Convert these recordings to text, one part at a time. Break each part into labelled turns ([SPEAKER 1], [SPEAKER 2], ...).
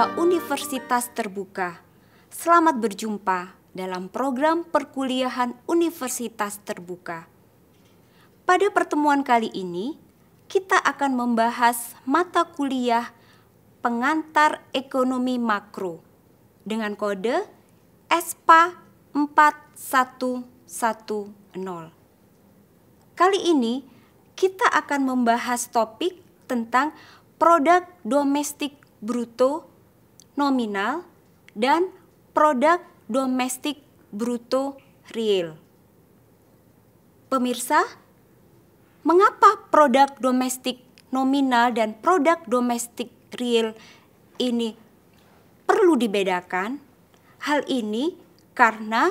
[SPEAKER 1] mahasiswa Universitas Terbuka. Selamat berjumpa dalam program perkuliahan Universitas Terbuka. Pada pertemuan kali ini, kita akan membahas mata kuliah Pengantar Ekonomi Makro dengan kode ESPA 4110. Kali ini kita akan membahas topik tentang produk domestik bruto nominal dan produk domestik bruto real. Pemirsa, mengapa produk domestik nominal dan produk domestik real ini perlu dibedakan? Hal ini karena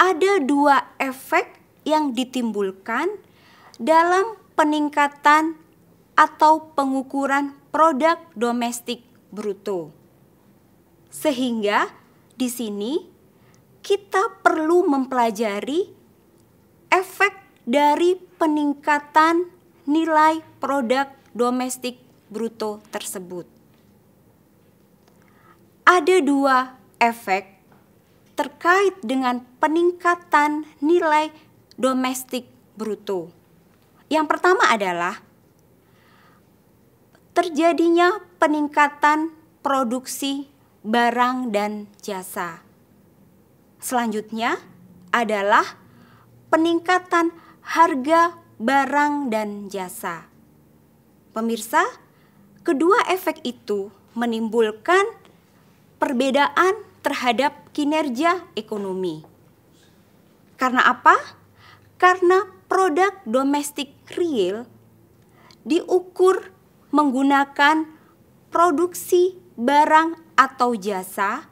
[SPEAKER 1] ada dua efek yang ditimbulkan dalam peningkatan atau pengukuran produk domestik bruto. Sehingga di sini kita perlu mempelajari efek dari peningkatan nilai produk domestik bruto tersebut. Ada dua efek terkait dengan peningkatan nilai domestik bruto. Yang pertama adalah terjadinya peningkatan produksi barang dan jasa. Selanjutnya adalah peningkatan harga barang dan jasa. Pemirsa, kedua efek itu menimbulkan perbedaan terhadap kinerja ekonomi. Karena apa? Karena produk domestik real diukur menggunakan produksi barang atau jasa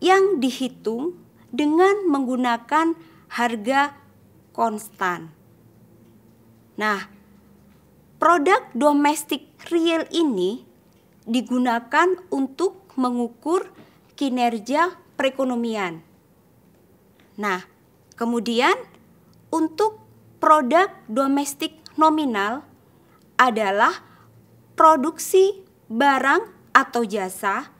[SPEAKER 1] yang dihitung dengan menggunakan harga konstan. Nah, produk domestik real ini digunakan untuk mengukur kinerja perekonomian. Nah, kemudian untuk produk domestik nominal adalah produksi barang atau jasa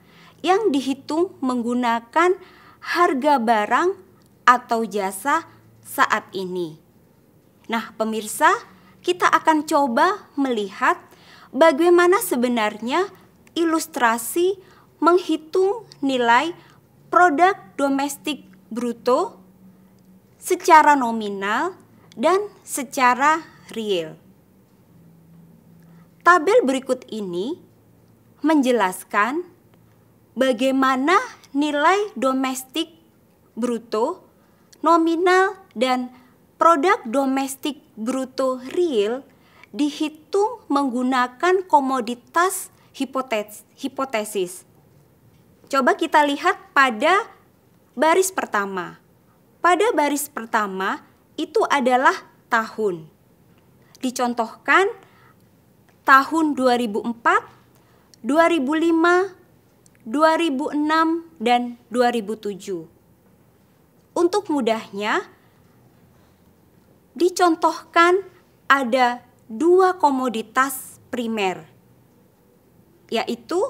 [SPEAKER 1] yang dihitung menggunakan harga barang atau jasa saat ini. Nah, pemirsa, kita akan coba melihat bagaimana sebenarnya ilustrasi menghitung nilai produk domestik bruto secara nominal dan secara real. Tabel berikut ini menjelaskan bagaimana nilai domestik bruto, nominal, dan produk domestik bruto real dihitung menggunakan komoditas hipotes hipotesis. Coba kita lihat pada baris pertama. Pada baris pertama itu adalah tahun. Dicontohkan tahun 2004, 2005, 2006 dan 2007. Untuk mudahnya, dicontohkan ada dua komoditas primer, yaitu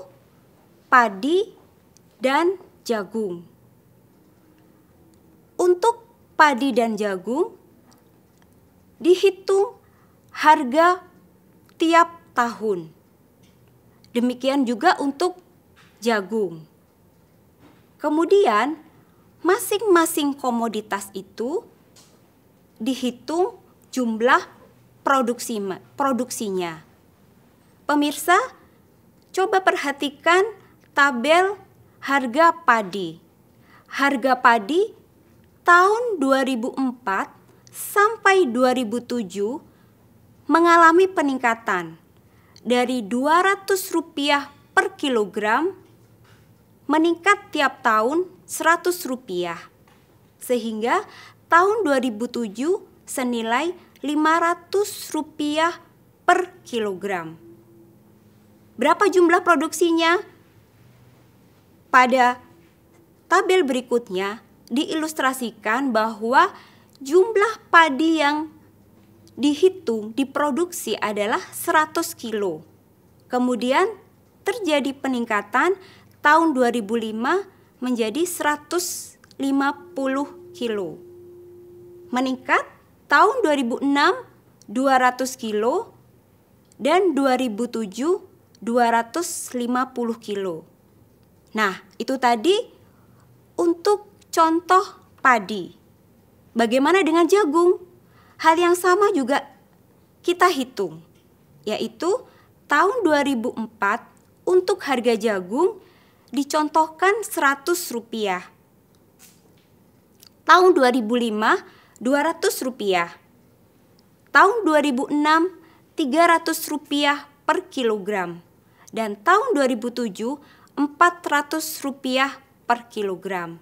[SPEAKER 1] padi dan jagung. Untuk padi dan jagung, dihitung harga tiap tahun. Demikian juga untuk jagung. Kemudian, masing-masing komoditas itu dihitung jumlah produksi produksinya. Pemirsa, coba perhatikan tabel harga padi. Harga padi tahun 2004 sampai 2007 mengalami peningkatan dari 200 rupiah per kilogram meningkat tiap tahun 100 rupiah. Sehingga tahun 2007 senilai 500 rupiah per kilogram. Berapa jumlah produksinya? Pada tabel berikutnya diilustrasikan bahwa jumlah padi yang dihitung diproduksi adalah 100 kilo. Kemudian terjadi peningkatan tahun 2005 menjadi 150 kilo. Meningkat tahun 2006 200 kilo dan 2007 250 kilo. Nah, itu tadi untuk contoh padi. Bagaimana dengan jagung? Hal yang sama juga kita hitung, yaitu tahun 2004 untuk harga jagung dicontohkan 100 rupiah. Tahun 2005, 200 rupiah. Tahun 2006, 300 rupiah per kilogram. Dan tahun 2007, 400 rupiah per kilogram.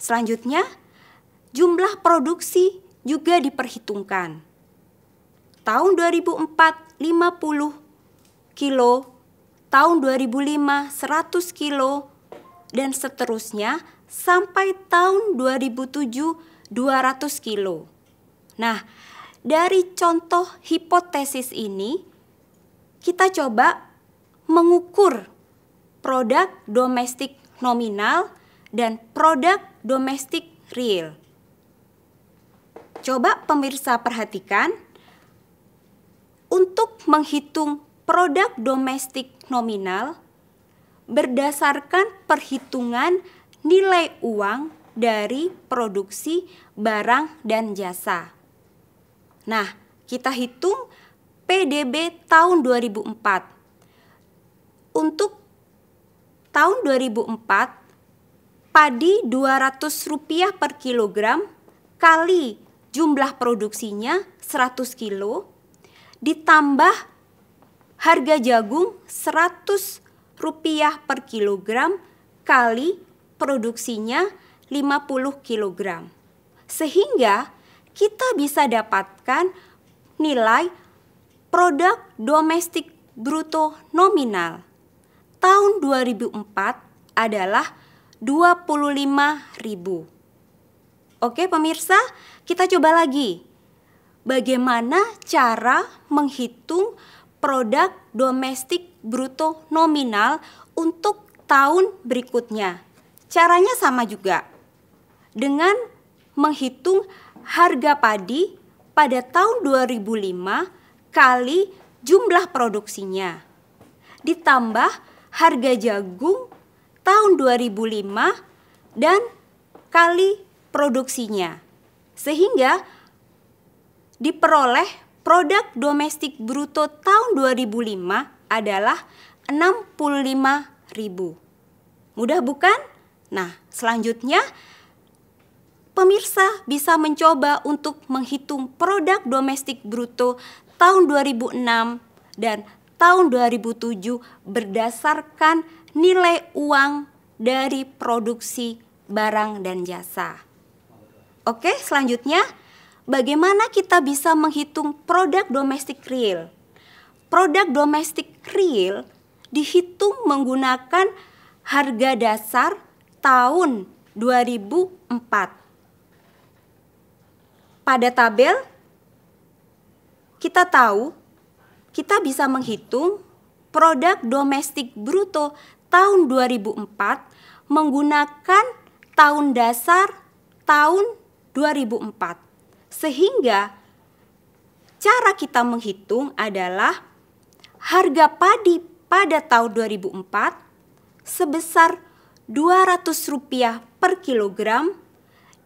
[SPEAKER 1] Selanjutnya, jumlah produksi juga diperhitungkan. Tahun 2004, 50 kilo tahun 2005 100 kilo, dan seterusnya sampai tahun 2007 200 kilo. Nah, dari contoh hipotesis ini, kita coba mengukur produk domestik nominal dan produk domestik real. Coba pemirsa perhatikan, untuk menghitung produk domestik nominal berdasarkan perhitungan nilai uang dari produksi barang dan jasa. Nah, kita hitung PDB tahun 2004. Untuk tahun 2004, padi Rp200 per kilogram kali jumlah produksinya 100 kilo ditambah Harga jagung rp 100 per kilogram kali produksinya 50 kilogram. Sehingga kita bisa dapatkan nilai produk domestik bruto nominal tahun 2004 adalah 25.000. Oke pemirsa, kita coba lagi. Bagaimana cara menghitung produk domestik bruto nominal untuk tahun berikutnya. Caranya sama juga. Dengan menghitung harga padi pada tahun 2005 kali jumlah produksinya. Ditambah harga jagung tahun 2005 dan kali produksinya. Sehingga diperoleh Produk domestik bruto tahun 2005 adalah 65 ribu. Mudah bukan? Nah, selanjutnya pemirsa bisa mencoba untuk menghitung produk domestik bruto tahun 2006 dan tahun 2007 berdasarkan nilai uang dari produksi barang dan jasa. Oke, selanjutnya bagaimana kita bisa menghitung produk domestik real. Produk domestik real dihitung menggunakan harga dasar tahun 2004. Pada tabel kita tahu kita bisa menghitung produk domestik bruto tahun 2004 menggunakan tahun dasar tahun 2004. Sehingga cara kita menghitung adalah harga padi pada tahun 2004 sebesar Rp200 per kilogram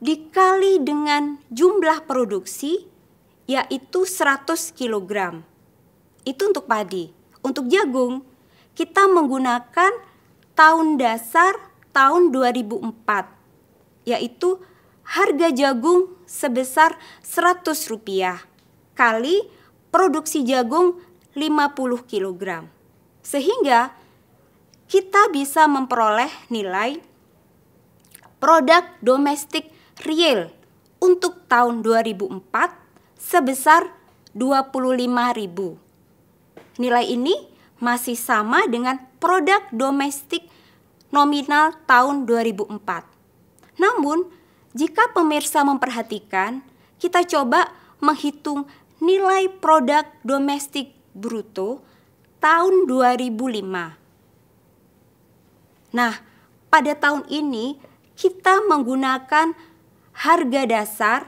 [SPEAKER 1] dikali dengan jumlah produksi yaitu 100 kilogram. Itu untuk padi. Untuk jagung kita menggunakan tahun dasar tahun 2004 yaitu harga jagung sebesar Rp100 kali produksi jagung 50 kg. Sehingga kita bisa memperoleh nilai produk domestik real untuk tahun 2004 sebesar 25.000. Nilai ini masih sama dengan produk domestik nominal tahun 2004. Namun, jika pemirsa memperhatikan, kita coba menghitung nilai produk domestik bruto tahun 2005. Nah, pada tahun ini kita menggunakan harga dasar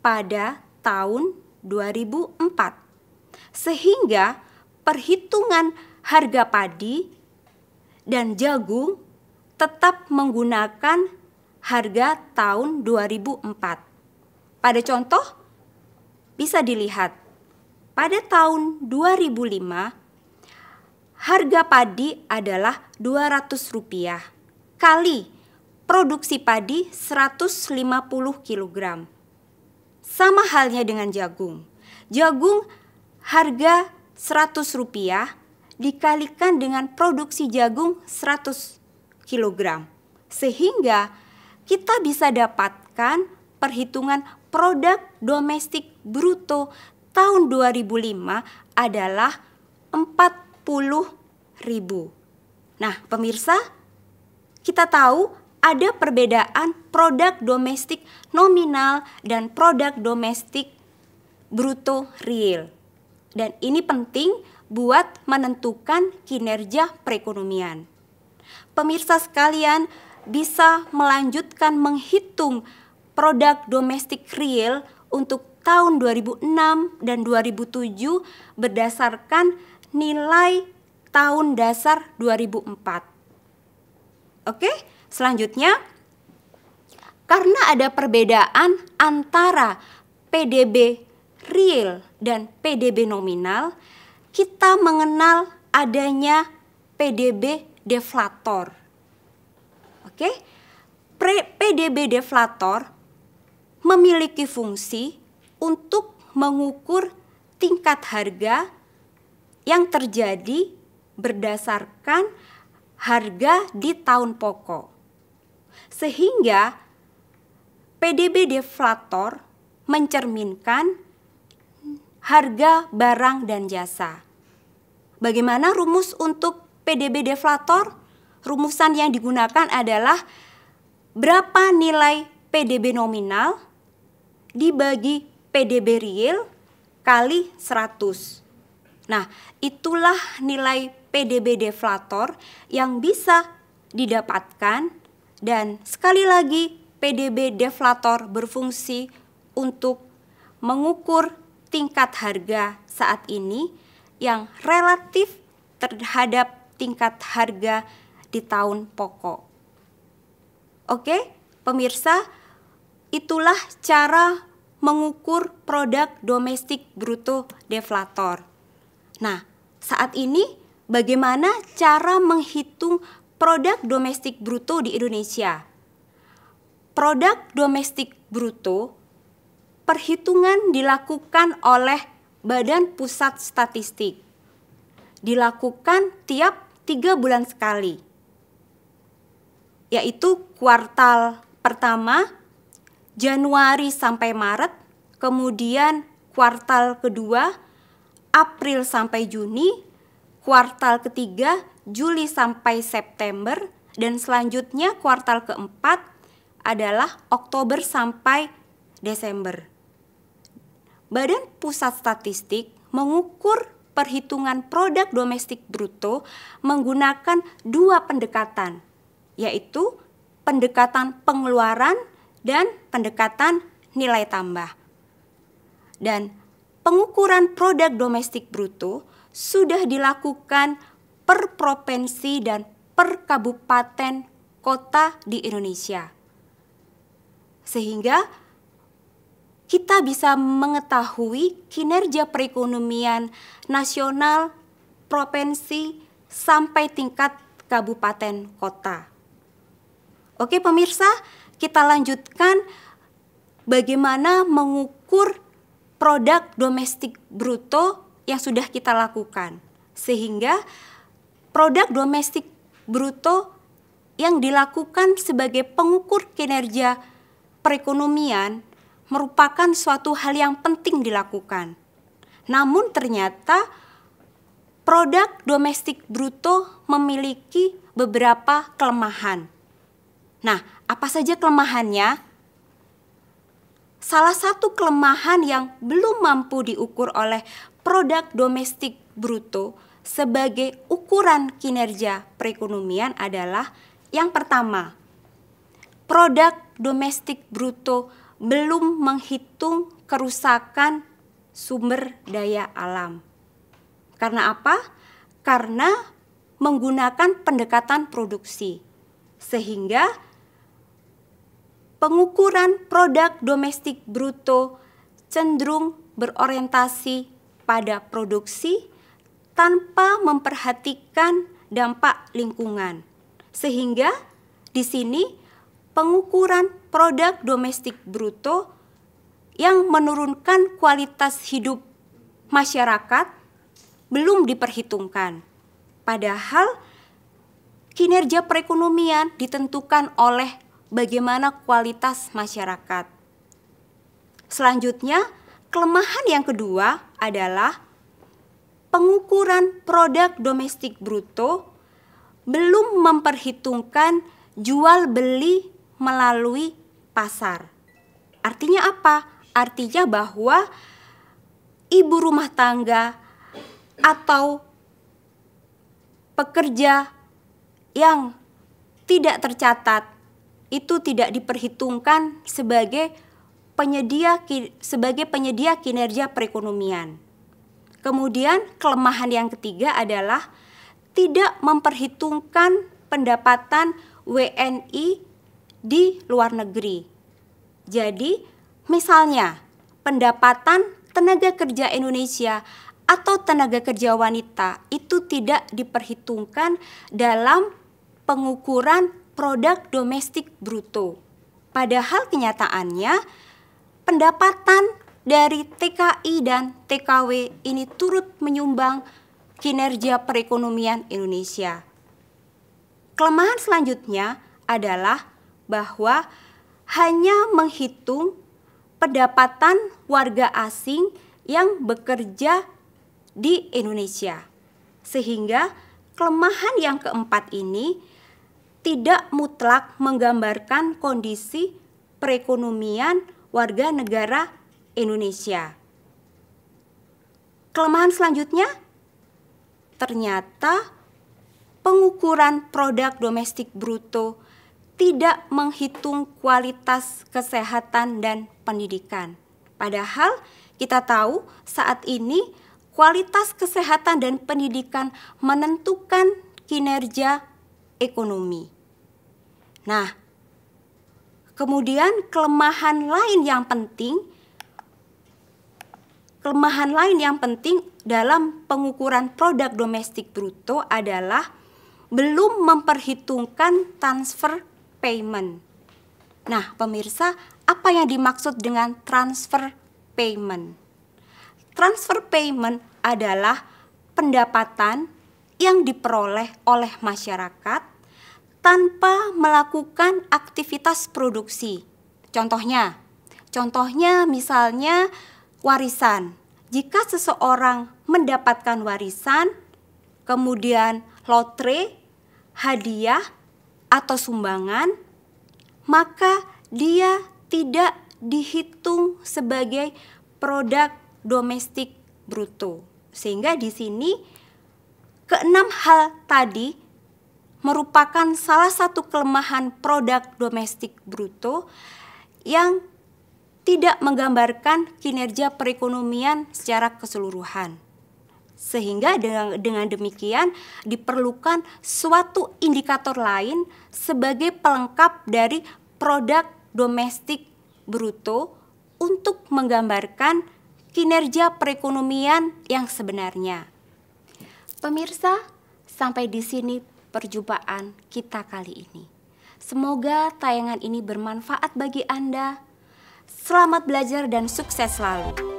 [SPEAKER 1] pada tahun 2004. Sehingga perhitungan harga padi dan jagung tetap menggunakan harga tahun 2004. Pada contoh, bisa dilihat pada tahun 2005 harga padi adalah Rp200 kali produksi padi 150 kg. Sama halnya dengan jagung. Jagung harga Rp100 dikalikan dengan produksi jagung 100 kg sehingga kita bisa dapatkan perhitungan produk domestik bruto tahun 2005 adalah 40 ribu. Nah, pemirsa, kita tahu ada perbedaan produk domestik nominal dan produk domestik bruto real. Dan ini penting buat menentukan kinerja perekonomian. Pemirsa sekalian, bisa melanjutkan menghitung produk domestik real untuk tahun 2006 dan 2007 berdasarkan nilai tahun dasar 2004. Oke, selanjutnya karena ada perbedaan antara PDB real dan PDB nominal, kita mengenal adanya PDB deflator. Oke. Okay? PDB deflator memiliki fungsi untuk mengukur tingkat harga yang terjadi berdasarkan harga di tahun pokok. Sehingga PDB deflator mencerminkan harga barang dan jasa. Bagaimana rumus untuk PDB deflator? rumusan yang digunakan adalah berapa nilai PDB nominal dibagi PDB real kali 100. Nah, itulah nilai PDB deflator yang bisa didapatkan dan sekali lagi PDB deflator berfungsi untuk mengukur tingkat harga saat ini yang relatif terhadap tingkat harga di tahun pokok. Oke, pemirsa, itulah cara mengukur produk domestik bruto deflator. Nah, saat ini bagaimana cara menghitung produk domestik bruto di Indonesia? Produk domestik bruto perhitungan dilakukan oleh Badan Pusat Statistik. Dilakukan tiap tiga bulan sekali yaitu kuartal pertama Januari sampai Maret, kemudian kuartal kedua April sampai Juni, kuartal ketiga Juli sampai September, dan selanjutnya kuartal keempat adalah Oktober sampai Desember. Badan Pusat Statistik mengukur perhitungan produk domestik bruto menggunakan dua pendekatan, yaitu pendekatan pengeluaran dan pendekatan nilai tambah. Dan pengukuran produk domestik bruto sudah dilakukan per provinsi dan per kabupaten kota di Indonesia. Sehingga kita bisa mengetahui kinerja perekonomian nasional, provinsi, sampai tingkat kabupaten kota. Oke pemirsa, kita lanjutkan bagaimana mengukur produk domestik bruto yang sudah kita lakukan. Sehingga produk domestik bruto yang dilakukan sebagai pengukur kinerja perekonomian merupakan suatu hal yang penting dilakukan. Namun ternyata produk domestik bruto memiliki beberapa kelemahan Nah, apa saja kelemahannya? Salah satu kelemahan yang belum mampu diukur oleh produk domestik bruto sebagai ukuran kinerja perekonomian adalah yang pertama, produk domestik bruto belum menghitung kerusakan sumber daya alam. Karena apa? Karena menggunakan pendekatan produksi. Sehingga pengukuran produk domestik bruto cenderung berorientasi pada produksi tanpa memperhatikan dampak lingkungan. Sehingga di sini pengukuran produk domestik bruto yang menurunkan kualitas hidup masyarakat belum diperhitungkan. Padahal kinerja perekonomian ditentukan oleh bagaimana kualitas masyarakat. Selanjutnya, kelemahan yang kedua adalah pengukuran produk domestik bruto belum memperhitungkan jual beli melalui pasar. Artinya apa? Artinya bahwa ibu rumah tangga atau pekerja yang tidak tercatat itu tidak diperhitungkan sebagai penyedia sebagai penyedia kinerja perekonomian. Kemudian kelemahan yang ketiga adalah tidak memperhitungkan pendapatan WNI di luar negeri. Jadi, misalnya pendapatan tenaga kerja Indonesia atau tenaga kerja wanita itu tidak diperhitungkan dalam pengukuran produk domestik bruto. Padahal kenyataannya pendapatan dari TKI dan TKW ini turut menyumbang kinerja perekonomian Indonesia. Kelemahan selanjutnya adalah bahwa hanya menghitung pendapatan warga asing yang bekerja di Indonesia. Sehingga kelemahan yang keempat ini tidak mutlak menggambarkan kondisi perekonomian warga negara Indonesia. Kelemahan selanjutnya, ternyata pengukuran produk domestik bruto tidak menghitung kualitas kesehatan dan pendidikan. Padahal kita tahu saat ini kualitas kesehatan dan pendidikan menentukan kinerja ekonomi. Nah, kemudian kelemahan lain yang penting kelemahan lain yang penting dalam pengukuran produk domestik bruto adalah belum memperhitungkan transfer payment. Nah, pemirsa, apa yang dimaksud dengan transfer payment? Transfer payment adalah pendapatan yang diperoleh oleh masyarakat tanpa melakukan aktivitas produksi. Contohnya, contohnya misalnya warisan. Jika seseorang mendapatkan warisan, kemudian lotre, hadiah, atau sumbangan, maka dia tidak dihitung sebagai produk domestik bruto. Sehingga di sini keenam hal tadi merupakan salah satu kelemahan produk domestik bruto yang tidak menggambarkan kinerja perekonomian secara keseluruhan. Sehingga dengan, dengan demikian diperlukan suatu indikator lain sebagai pelengkap dari produk domestik bruto untuk menggambarkan kinerja perekonomian yang sebenarnya. Pemirsa, sampai di sini perjumpaan kita kali ini. Semoga tayangan ini bermanfaat bagi Anda. Selamat belajar dan sukses selalu.